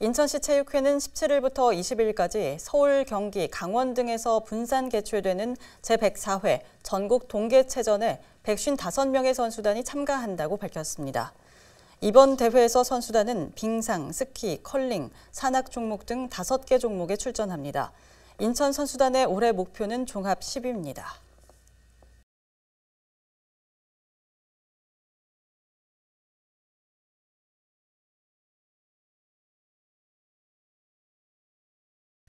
인천시 체육회는 17일부터 20일까지 서울, 경기, 강원 등에서 분산 개최되는 제104회 전국 동계체전에 155명의 선수단이 참가한다고 밝혔습니다. 이번 대회에서 선수단은 빙상, 스키, 컬링, 산악 종목 등 5개 종목에 출전합니다. 인천 선수단의 올해 목표는 종합 10위입니다.